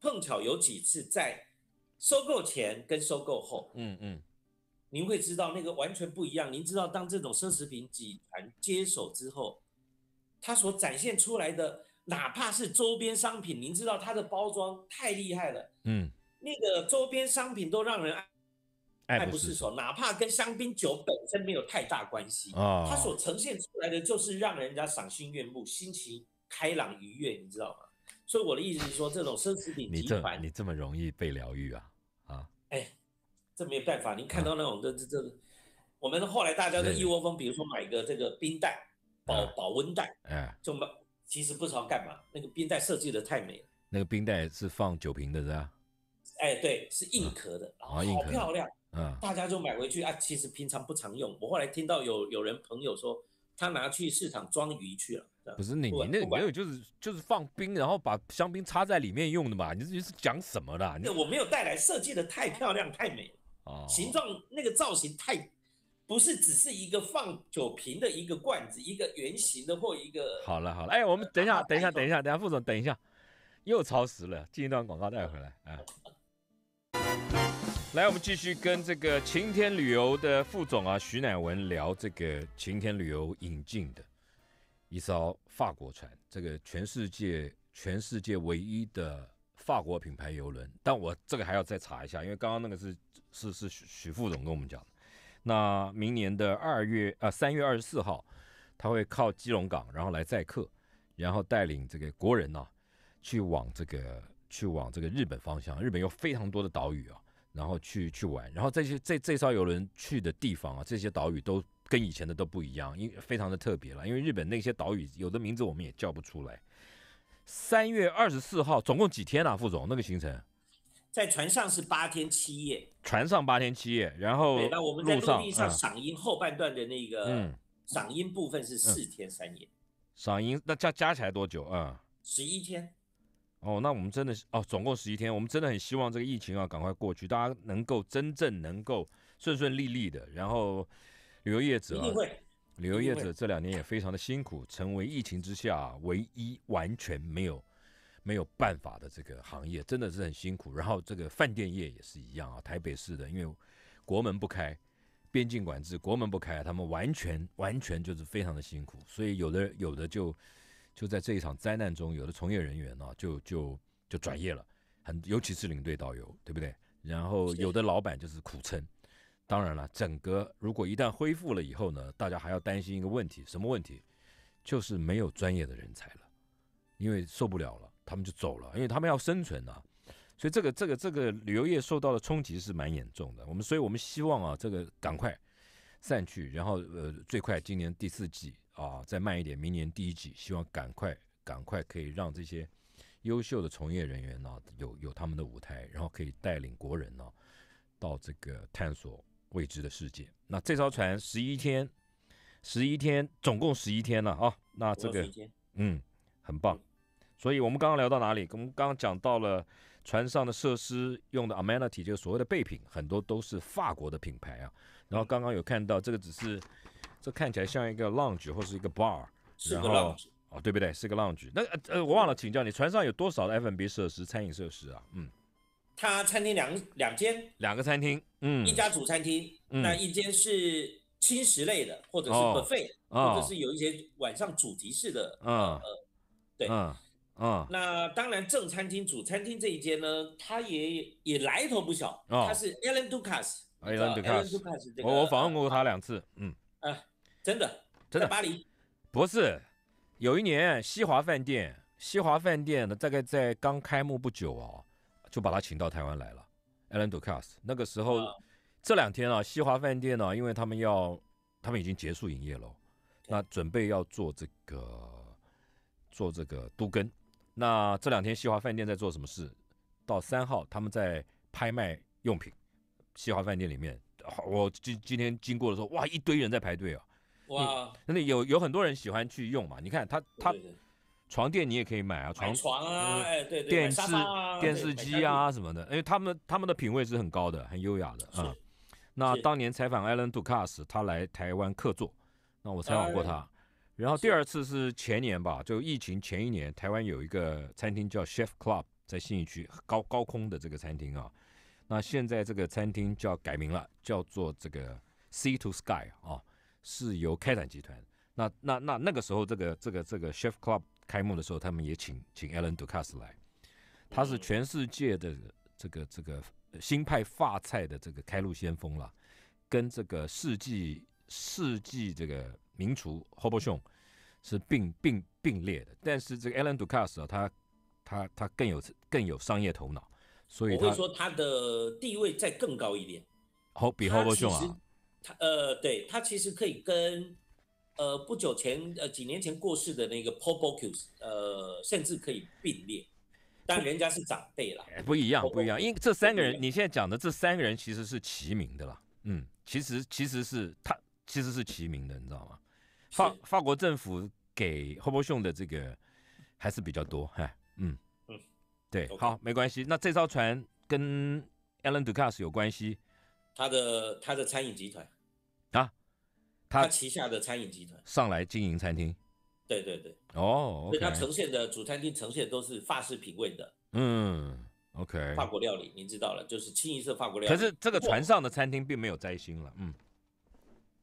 碰巧有几次在收购前跟收购后，嗯嗯。您会知道那个完全不一样。您知道，当这种奢侈品集团接手之后，它所展现出来的，哪怕是周边商品，您知道它的包装太厉害了，嗯，那个周边商品都让人爱不释手，哪怕跟香槟酒本身没有太大关系它所呈现出来的就是让人家赏心悦目、心情开朗愉悦，你知道吗？所以我的意思是说，这种奢侈品集团，你这你这么容易被疗愈啊，啊？哎。这没有办法，您看到那种这这这，我们后来大家都一窝蜂，比如说买个这个冰袋保保温袋，嗯，就买，其实不知道干嘛。那个冰袋设计的太美了。那个冰袋是放酒瓶的，是吧？哎，对，是硬壳的，好漂亮，嗯，大家就买回去啊。其实平常不常用。我后来听到有有人朋友说，他拿去市场装鱼去了。不是你你那没有就是就是放冰，然后把香槟插在里面用的嘛？你你是讲什么的？那我没有带来，设计的太漂亮太美。哦，形状那个造型太，不是只是一个放酒瓶的一个罐子，一个圆形的或一个。好了好了，哎，我们等一下，等一下，等一下，等一下，副总，等一下，又超时了，进一段广告带回来啊。来，我们继续跟这个晴天旅游的副总啊徐乃文聊这个晴天旅游引进的一艘法国船，这个全世界全世界唯一的。法国品牌游轮，但我这个还要再查一下，因为刚刚那个是是是许副总跟我们讲的。那明年的二月啊，三月二十四号，他会靠基隆港，然后来载客，然后带领这个国人呐，去往这个去往这个日本方向。日本有非常多的岛屿啊，然后去去玩。然后这些这这艘游轮去的地方啊，这些岛屿都跟以前的都不一样，因非常的特别了。因为日本那些岛屿有的名字我们也叫不出来。三月二十四号，总共几天啊，副总？那个行程，在船上是八天七夜，船上八天七夜，然后对，那我们在陆地上赏樱后半段的那个，嗯，赏樱部分是四天三夜，赏樱那加加起来多久啊？十一天，哦，那我们真的是哦，总共十一天，我们真的很希望这个疫情啊赶快过去，大家能够真正能够顺顺利利的，然后旅游业者、啊。旅游业者这两年也非常的辛苦，成为疫情之下唯一完全没有没有办法的这个行业，真的是很辛苦。然后这个饭店业也是一样啊，台北市的，因为国门不开，边境管制，国门不开，他们完全完全就是非常的辛苦。所以有的有的就就在这一场灾难中，有的从业人员呢就就就转业了，很尤其是领队导游，对不对？然后有的老板就是苦撑。当然了，整个如果一旦恢复了以后呢，大家还要担心一个问题，什么问题？就是没有专业的人才了，因为受不了了，他们就走了，因为他们要生存啊，所以这个这个这个旅游业受到的冲击是蛮严重的。我们所以我们希望啊，这个赶快散去，然后呃，最快今年第四季啊，再慢一点，明年第一季，希望赶快赶快可以让这些优秀的从业人员呢有有他们的舞台，然后可以带领国人呢到这个探索。未知的世界。那这艘船十一天，十一天，总共十一天了啊。那这个，嗯，很棒。所以我们刚刚聊到哪里？我们刚刚讲到了船上的设施用的 amenity，就是所谓的备品，很多都是法国的品牌啊。然后刚刚有看到这个，只是这看起来像一个 lounge 或是一个 bar，是个 lounge 哦，对不对？是个 lounge。那呃，我忘了，请教你船上有多少的 F&B 设施、餐饮设施啊？嗯。他餐厅两两间，两个餐厅，嗯，一家主餐厅，那一间是轻食类的，或者是 buffet，或者是有一些晚上主题式的，嗯，呃，对，嗯，嗯，那当然正餐厅主餐厅这一间呢，他也也来头不小，哦，他是 Alan Ducas，Alan Ducas，我我访问过他两次，嗯，啊，真的，真的，巴黎，不是，有一年西华饭店，西华饭店大概在刚开幕不久哦。就把他请到台湾来了，Alan d o u c a s 那个时候，这两天啊，西华饭店呢，因为他们要，他们已经结束营业了，那准备要做这个，做这个都更。那这两天西华饭店在做什么事？到三号他们在拍卖用品，西华饭店里面，我今今天经过的时候，哇，一堆人在排队啊，哇，那有有很多人喜欢去用嘛，你看他他。床垫你也可以买啊，床床啊，哎对对，电视电视机啊什么的，因为他们他们的品味是很高的，很优雅的啊。那当年采访艾伦杜卡 s 他来台湾客座，那我采访过他。然后第二次是前年吧，就疫情前一年，台湾有一个餐厅叫 Chef Club，在信义区高高空的这个餐厅啊。那现在这个餐厅叫改名了，叫做这个 Sea to Sky 啊，是由开展集团。那那那那个时候这个这个这个 Chef Club 开幕的时候，他们也请请 Alan Dukas 来，他是全世界的这个这个新派发菜的这个开路先锋了，跟这个世纪世纪这个名厨 Hobson 是并并并列的。但是这个 Alan Dukas 啊，他他他更有更有商业头脑，所以我会说他的地位再更高一点。好，比 Hobson 啊，他呃，对他其实可以跟。呃，不久前，呃，几年前过世的那个 p o b o c u s 呃，甚至可以并列，但人家是长辈了，不一样，不一样。因为这三个人，你现在讲的这三个人其实是齐名的啦，嗯，其实其实是他其实是齐名的，你知道吗？法法国政府给 h o b o s u n 的这个还是比较多，哈，嗯嗯，对，好，没关系。那这艘船跟 Alan d u c a s 有关系？他的他的餐饮集团。他旗下的餐饮集团上来经营餐厅，对对对，哦，所以它呈现的主餐厅呈现都是法式品味的，嗯，OK，法国料理您知道了，就是清一色法国料理。可是这个船上的餐厅并没有摘星了，嗯，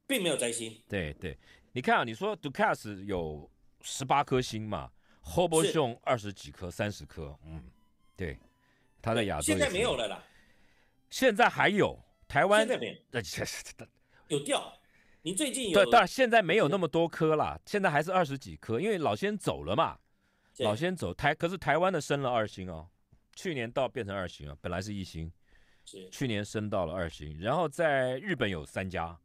并没有摘星。对对，你看啊，你说 d u c a s 有十八颗星嘛 h o b o 熊二十几颗、三十颗，嗯，对，他的亚洲现在没有了啦，现在还有台湾，现在没有，那确实有掉。你最近有对，当然现在没有那么多颗了，现在还是二十几颗，因为老先走了嘛。老先走台，可是台湾的升了二星哦，去年到变成二星了，本来是一星，去年升到了二星。然后在日本有三家，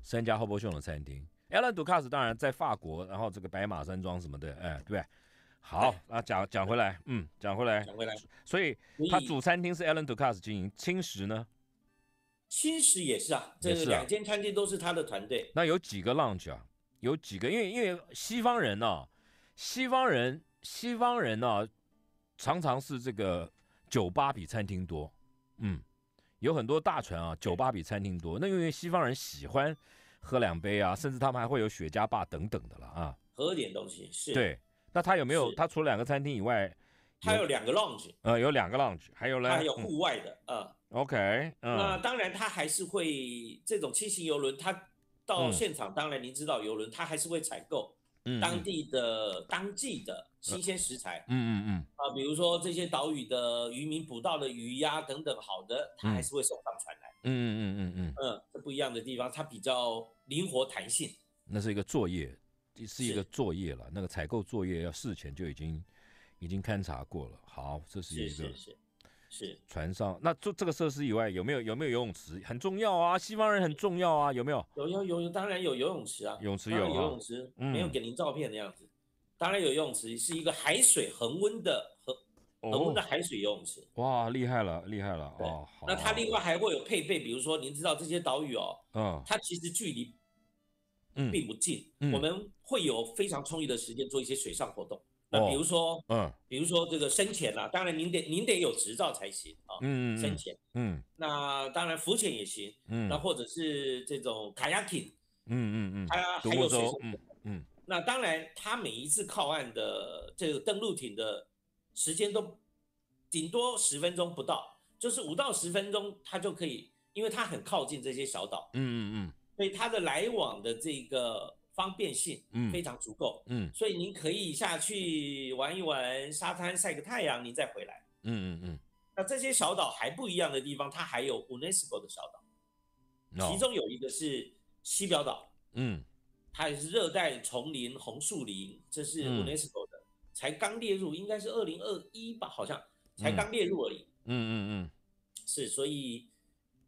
三家 h o 后坡秀的餐厅，Alan d u c a s 当然在法国，然后这个白马山庄什么的，哎，对好，那讲讲回来，嗯，讲回来，讲回来，所以他主餐厅是 Alan d u c a s 经营，轻食呢？其石也是啊，这是两间餐厅都是他的团队。那有几个 lounge 啊？有几个？因为因为西方人呢，西方人西方人呢，常常是这个酒吧比餐厅多。嗯，有很多大船啊，酒吧比餐厅多。那因为西方人喜欢喝两杯啊，甚至他们还会有雪茄吧等等的了啊。喝点东西是。对，那他有没有？他除了两个餐厅以外，他有两个 lounge。呃，有两个 lounge，还有呢？还有户外的嗯 OK，那当然，它还是会这种轻型游轮，它到现场，当然您知道，游轮它还是会采购当地的当季的新鲜食材。嗯嗯嗯。啊，比如说这些岛屿的渔民捕到的鱼呀等等，好的，它还是会送上船来。嗯嗯嗯嗯嗯。嗯，不一样的地方，它比较灵活弹性。那是一个作业，是一个作业了。那个采购作业要事前就已经已经勘察过了。好，这是一个。是船上那做这个设施以外，有没有有没有游泳池？很重要啊，西方人很重要啊，有没有？有有有，当然有游泳池啊，泳池有啊。泳池没有给您照片的样子，当然有游泳池，是一个海水恒温的恒恒温的海水游泳池。哇，厉害了，厉害了。哦，那它另外还会有配备，比如说您知道这些岛屿哦，嗯，它其实距离并不近，我们会有非常充裕的时间做一些水上活动。那比如说，嗯，比如说这个深潜啦，当然您得您得有执照才行啊。嗯嗯。深潜，嗯，那当然浮潜也行，嗯，那或者是这种卡 n 艇，嗯嗯嗯，还有还有水手，嗯嗯。那当然，他每一次靠岸的这个登陆艇的时间都顶多十分钟不到，就是五到十分钟，他就可以，因为他很靠近这些小岛，嗯嗯嗯，所以他的来往的这个。方便性，嗯，非常足够，嗯，所以您可以下去玩一玩沙滩晒个太阳，您再回来，嗯嗯嗯。那这些小岛还不一样的地方，它还有 UNESCO 的小岛，其中有一个是西表岛，嗯，它也是热带丛林红树林，这是 UNESCO 的，才刚列入，应该是二零二一吧，好像才刚列入而已，嗯嗯嗯，是，所以。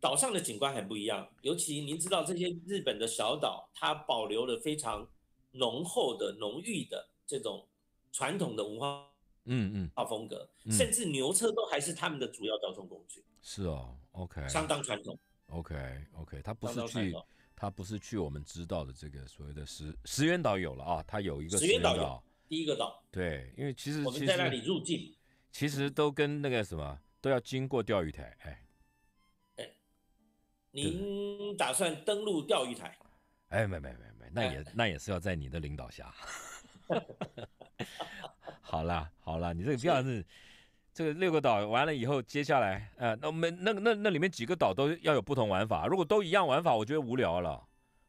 岛上的景观很不一样，尤其您知道这些日本的小岛，它保留了非常浓厚的、浓郁的这种传统的文化，嗯嗯，好化风格，甚至牛车都还是他们的主要交通工具。是哦，OK，相当传统。OK OK，它不是去，它不是去我们知道的这个所谓的石石原岛有了啊，它有一个石原岛，第一个岛。对，因为其实我们在那里入境，其实都跟那个什么都要经过钓鱼台，哎。您打算登陆钓鱼台？哎，没没没没，那也那也是要在你的领导下。[laughs] 好了好了，你这个不要是这个六个岛完了以后，接下来呃，那我们那那那里面几个岛都要有不同玩法。如果都一样玩法，我觉得无聊了。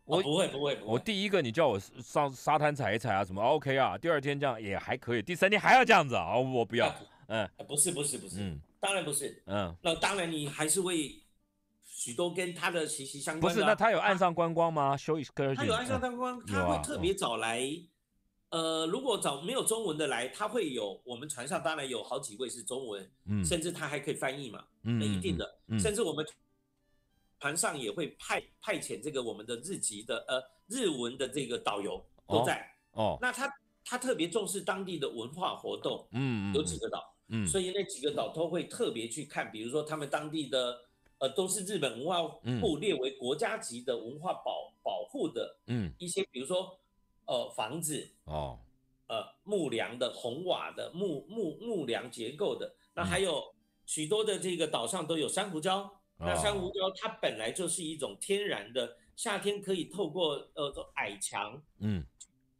我不会不会，我第一个你叫我上沙滩踩一踩啊什么？OK 啊，第二天这样也还可以，第三天还要这样子啊？我不要。嗯，不是不是不是，嗯、当然不是。嗯，那当然你还是会。许多跟他的息息相关。不是，那他有岸上观光吗？修他有岸上观光，他会特别找来。呃，如果找没有中文的来，他会有我们船上当然有好几位是中文，嗯，甚至他还可以翻译嘛，嗯，那一定的，甚至我们船上也会派派遣这个我们的日籍的呃日文的这个导游都在。哦，那他他特别重视当地的文化活动，嗯，有几个岛，嗯，所以那几个岛都会特别去看，比如说他们当地的。呃，都是日本文化部列为国家级的文化保保护的，嗯，一些比如说，呃，房子哦，呃，木梁的红瓦的木木木梁结构的，那还有许多的这个岛上都有珊瑚礁，那珊瑚礁它本来就是一种天然的，夏天可以透过呃矮墙，嗯，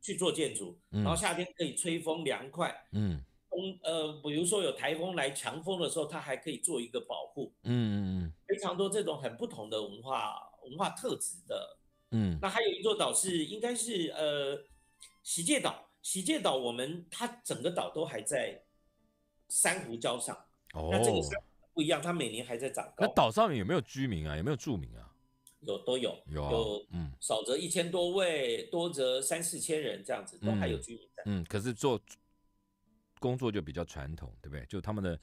去做建筑，然后夏天可以吹风凉快，嗯。风呃，比如说有台风来强风的时候，它还可以做一个保护。嗯嗯嗯，非常多这种很不同的文化文化特质的。嗯，那还有一座岛是应该是呃，喜界岛。喜界岛我们它整个岛都还在珊瑚礁上。哦，那这个不一样，它每年还在长高。那岛上面有没有居民啊？有没有住民啊？有都有有有嗯，少则一千多位，多则三四千人这样子，都还有居民在。嗯，可是做。工作就比较传统，对不对？就他们的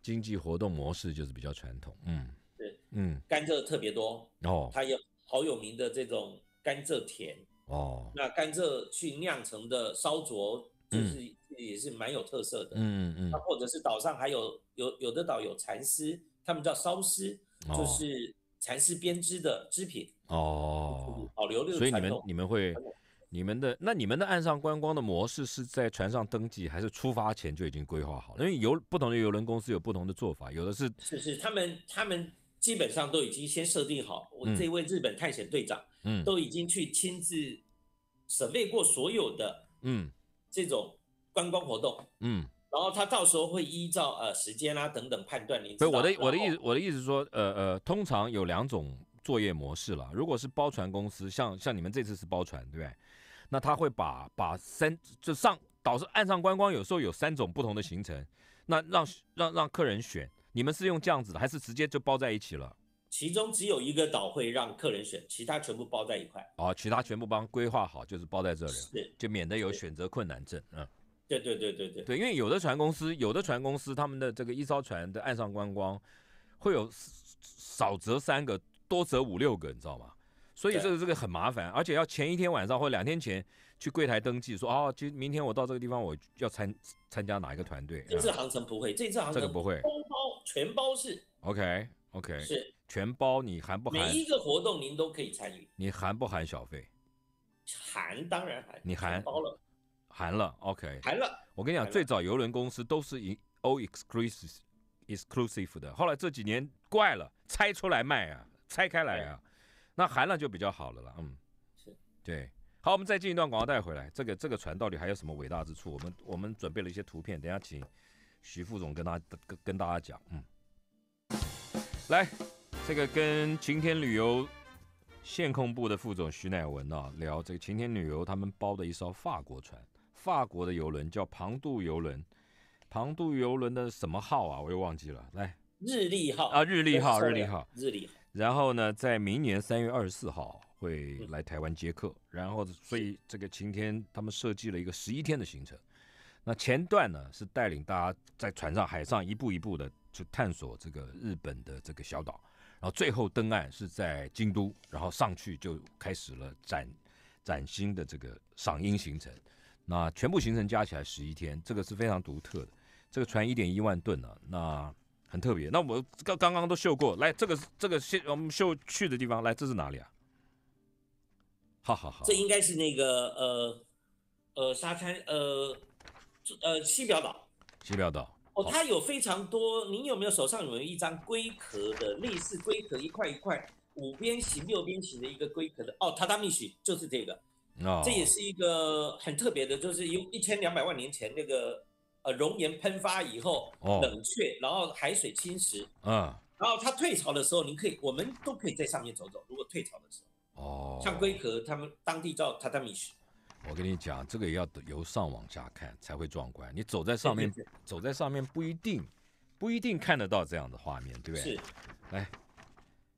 经济活动模式就是比较传统。嗯，是，嗯，甘蔗特别多哦，它有好有名的这种甘蔗田哦。那甘蔗去酿成的烧灼就是也是蛮有特色的。嗯嗯嗯。或者是岛上还有有有的岛有蚕丝，他们叫烧丝，就是蚕丝编织的织品。哦保哦，所以你们你们会。你们的那你们的岸上观光的模式是在船上登记，还是出发前就已经规划好？因为游不同的游轮公司有不同的做法，有的是是是，他们他们基本上都已经先设定好，我这位日本探险队长，嗯，都已经去亲自，审备过所有的嗯这种观光活动，嗯，然后他到时候会依照呃时间啦等等判断所以我的我的意思我的意思说呃呃，通常有两种作业模式了，如果是包船公司，像像你们这次是包船对不对？那他会把把三就上岛上岸上观光，有时候有三种不同的行程，那让让让客人选。你们是用这样子的，还是直接就包在一起了？其中只有一个岛会让客人选，其他全部包在一块。哦，其他全部帮规划好，就是包在这里，对，就免得有选择困难症。嗯，对对对对对对，因为有的船公司，有的船公司他们的这个一艘船的岸上观光会有少则三个，多则五六个，你知道吗？所以这个这个很麻烦，而且要前一天晚上或两天前去柜台登记，说哦，今明天我到这个地方，我要参参加哪一个团队？这次航程不会，这次航程不会，通包全包是 OK OK，是全包，你含不含？每一个活动您都可以参与。你含不含小费？含，当然含。你含包了，含了，OK。含了。我跟你讲，最早邮轮公司都是以 all exclusive exclusive 的，后来这几年怪了，拆出来卖啊，拆开来啊。那寒了就比较好了啦。嗯，是对，好，我们再进一段广告带回来。这个这个船到底还有什么伟大之处？我们我们准备了一些图片，等下请徐副总跟他跟跟大家讲，嗯，来，这个跟晴天旅游线控部的副总徐乃文啊聊这个晴天旅游他们包的一艘法国船，法国的游轮叫庞渡游轮，庞渡游轮的什么号啊？我又忘记了，来，日历号啊，日历号，日历号，日历。然后呢，在明年三月二十四号会来台湾接客，然后所以这个晴天他们设计了一个十一天的行程。那前段呢是带领大家在船上海上一步一步的去探索这个日本的这个小岛，然后最后登岸是在京都，然后上去就开始了崭崭新的这个赏樱行程。那全部行程加起来十一天，这个是非常独特的。这个船一点一万吨呢，那。很特别，那我刚刚刚都秀过来，这个这个，我们秀去的地方，来，这是哪里啊？好好好，这应该是那个呃呃沙滩呃呃西表岛。西表岛。哦，它有非常多。您有没有手上有一张龟壳的，类似龟壳一块一块五边形、六边形的一个龟壳的？哦，榻榻米许就是这个。哦。这也是一个很特别的，就是一一千两百万年前那个。呃，熔岩喷发以后冷却，然后海水侵蚀，嗯，然后它退潮的时候，您可以，我们都可以在上面走走。如果退潮的时候，哦，像龟壳，他们当地叫榻榻米石。我跟你讲，这个也要由上往下看才会壮观。你走在上面，走在上面不一定，不一定看得到这样的画面，对不对？是。来，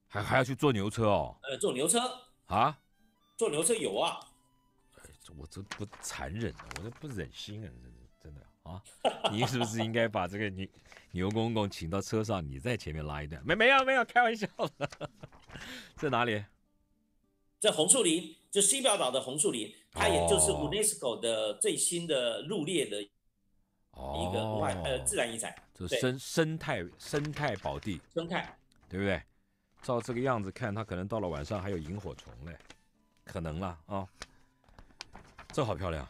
还还要去坐牛车哦。呃，坐牛车啊，坐牛车有啊。我这不残忍，我这不忍心啊。啊，你是不是应该把这个牛牛公公请到车上？你在前面拉一段，没没有没有，开玩笑。在哪里？这红树林，就西表岛的红树林，它也就是 UNESCO 的最新的入列的一个呃自然遗产。这生生态生态宝地，生态对不对？照这个样子看，它可能到了晚上还有萤火虫嘞，可能了啊。这好漂亮。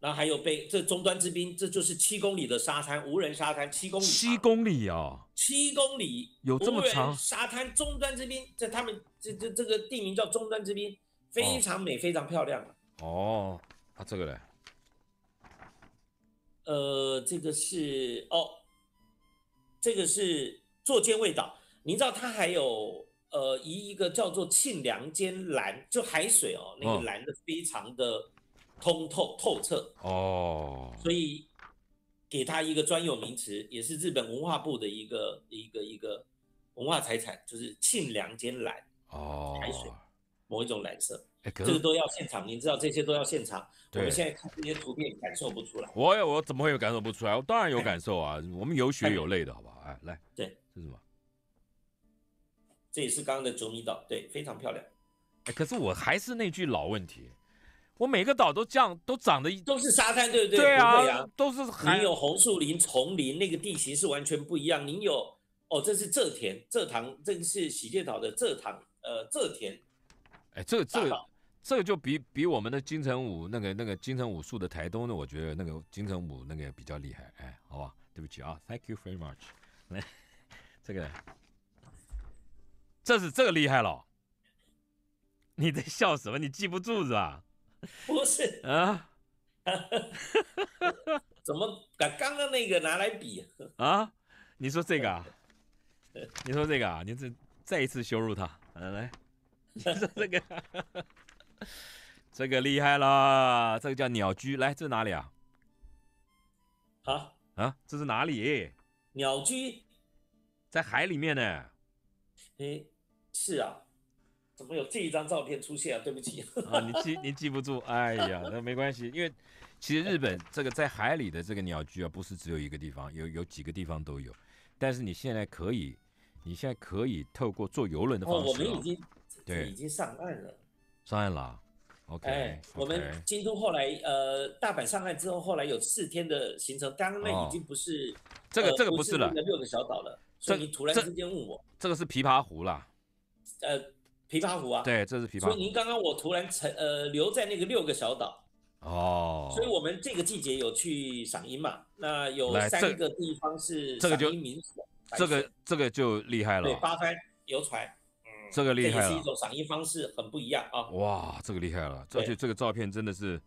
那还有被这终端之滨，这就是七公里的沙滩，无人沙滩，七公里，七公里哦，七公里有这么长沙滩，终端之滨，在他们这这这个地名叫终端之滨，非常美，非常漂亮哦，啊，这个嘞，呃，这个是哦，这个是坐间味道，你知道它还有呃，一个叫做沁凉间蓝，就海水哦，那个蓝的非常的。通透透彻哦，所以给他一个专有名词，也是日本文化部的一个一个一个文化财产，就是“沁凉间蓝”哦，海水某一种蓝色，这个都要现场。你知道这些都要现场，我们现在看这些图片感受不出来。我我怎么会有感受不出来？我当然有感受啊，我们有血有泪的好不好？哎，来，对，这是什么？这也是刚刚的竹米岛，对，非常漂亮。哎，可是我还是那句老问题。我每个岛都这样，都长得都是沙滩，对不对？对啊，都是。您有红树林、丛林，那个地形是完全不一样。您有哦，这是蔗田、蔗糖，这个是喜界岛的蔗糖，呃，蔗田。哎，这个这个这个就比比我们的金城武那个那个金城武树的台东的，我觉得那个金城武那个比较厉害。哎，好吧，对不起啊，Thank you very much。[laughs] 来，这个，这是这个厉害了。你在笑什么？你记不住是吧？[laughs] 不是啊，[laughs] 怎么把刚刚那个拿来比 [laughs] 啊？你说这个啊？你说这个啊？你这再一次羞辱他，来来，你说这个，这个厉害了，这个叫鸟居，来，这是哪里啊？啊啊，这是哪里？鸟居在海里面呢，哎，是啊。怎么有这一张照片出现啊？对不起 [laughs] 啊，你记你记不住，哎呀，那没关系，因为其实日本 [laughs] 这个在海里的这个鸟居啊，不是只有一个地方，有有几个地方都有。但是你现在可以，你现在可以透过坐游轮的方式，哦，我们已经对，已经上岸了，上岸了，OK。我们京都后来呃大阪上岸之后，后来有四天的行程，刚刚那已经不是这个这个不是了，六个小岛了。所以你突然之间问我，这个是琵琶湖啦，呃。琵琶湖啊，对，这是琵琶。所以您刚刚我突然成呃留在那个六个小岛哦。所以，我们这个季节有去赏樱嘛？那有三个地方是赏樱民宿，这个这个就厉害了。对，八番游船，这个厉害了，是一种赏樱方式，很不一样啊。哇，这个厉害了，而且这个照片真的是，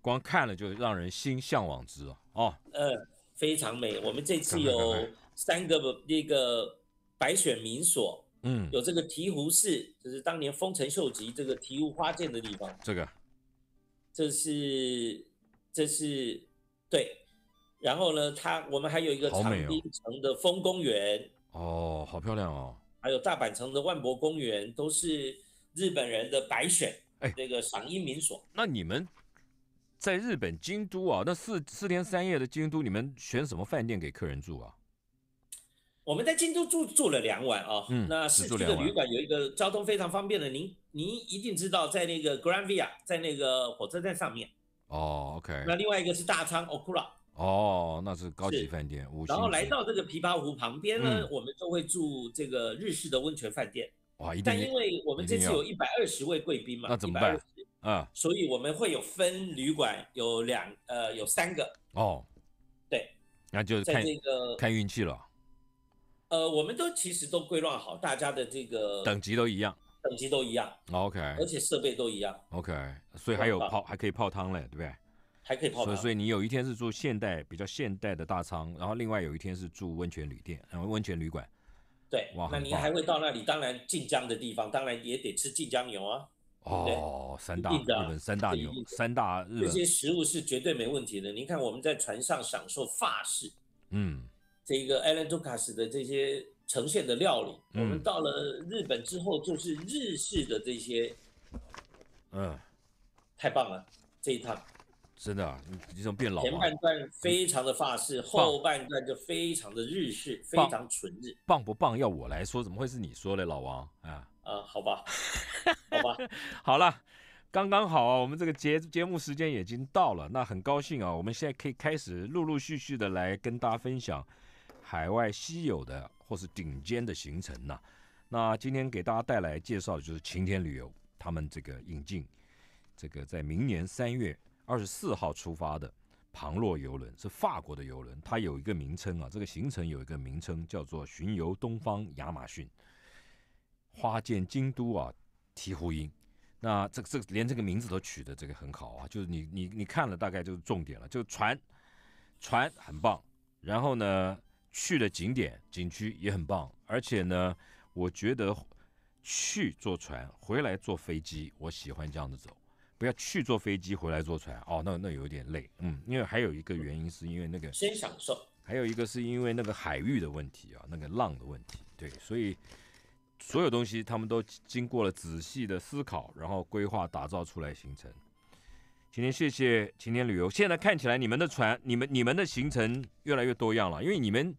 光看了就让人心向往之啊。哦，嗯，非常美。我们这次有三个那个白雪民所，嗯，有这个醍醐寺，就是当年丰臣秀吉这个醍醐花剑的地方。这个，这是，这是对。然后呢，他我们还有一个长滨城的丰公园。哦，好漂亮哦。还有大阪城的万博公园，都是日本人的白选。哎，那个赏樱名所。那你们在日本京都啊，那四四天三夜的京都，你们选什么饭店给客人住啊？我们在京都住住了两晚啊，那市区的旅馆有一个交通非常方便的，您您一定知道，在那个 Grandvia，在那个火车站上面。哦，OK。那另外一个是大仓 Okura。哦，那是高级饭店，五星。然后来到这个琵琶湖旁边呢，我们就会住这个日式的温泉饭店。哇，一定。但因为我们这次有一百二十位贵宾嘛，那怎么办？啊，所以我们会有分旅馆，有两呃，有三个。哦，对。那就看这个看运气了。呃，我们都其实都规乱好，大家的这个等级都一样，等级都一样，OK，而且设备都一样，OK，所以还有泡，还可以泡汤嘞，对不对？还可以泡。汤。所以你有一天是住现代比较现代的大仓，然后另外有一天是住温泉旅店，温泉旅馆。对，哇，那您还会到那里？当然，晋江的地方当然也得吃晋江牛啊。哦，三大日本三大牛，三大日本。这些食物是绝对没问题的。您看，我们在船上享受法式，嗯。这个 Alan Dukas 的这些呈现的料理，我们到了日本之后就是日式的这些，嗯，太棒了，这一趟，真的啊，你怎么变老？前半段非常的法式，后半段就非常的日式，非常纯日。棒不棒？要我来说，怎么会是你说嘞，老王啊？啊，好吧，好吧，[laughs] 好了，刚刚好，啊，我们这个节节目时间已经到了，那很高兴啊，我们现在可以开始陆陆续续的来跟大家分享。海外稀有的或是顶尖的行程呐，那今天给大家带来介绍就是晴天旅游他们这个引进，这个在明年三月二十四号出发的旁洛游轮是法国的游轮，它有一个名称啊，这个行程有一个名称叫做巡游东方亚马逊，花见京都啊，提壶音。那这个这连这个名字都取得这个很好啊，就是你你你看了大概就是重点了，就船，船很棒，然后呢。去的景点景区也很棒，而且呢，我觉得去坐船回来坐飞机，我喜欢这样子走，不要去坐飞机回来坐船哦，那那有点累，嗯，因为还有一个原因是因为那个先享受，还有一个是因为那个海域的问题啊，那个浪的问题，对，所以所有东西他们都经过了仔细的思考，然后规划打造出来形成。今天，谢谢晴天旅游。现在看起来，你们的船、你们、你们的行程越来越多样了，因为你们、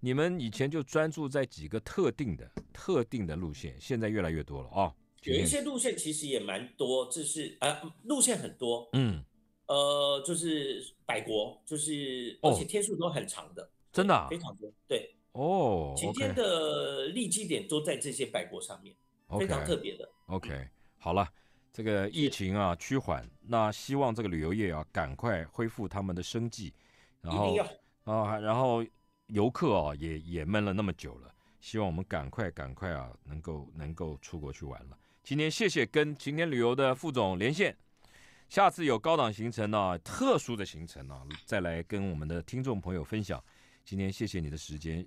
你们以前就专注在几个特定的、特定的路线，现在越来越多了啊。有一些路线其实也蛮多，就是呃，路线很多。嗯，呃，就是百国，就是而且天数都很长的，真的非常多。对哦，晴天的立基点都在这些百国上面，非常特别的。OK，好了。这个疫情啊趋缓，那希望这个旅游业啊赶快恢复他们的生计，然后啊，然后游客啊也也闷了那么久了，希望我们赶快赶快啊能够能够出国去玩了。今天谢谢跟晴天旅游的副总连线，下次有高档行程呢、特殊的行程呢，再来跟我们的听众朋友分享。今天谢谢你的时间，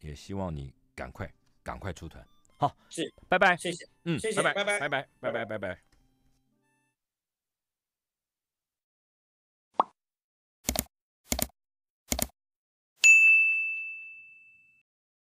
也希望你赶快赶快出团。好，是，拜拜，谢谢，嗯，谢谢，拜拜，拜拜，拜拜，拜拜。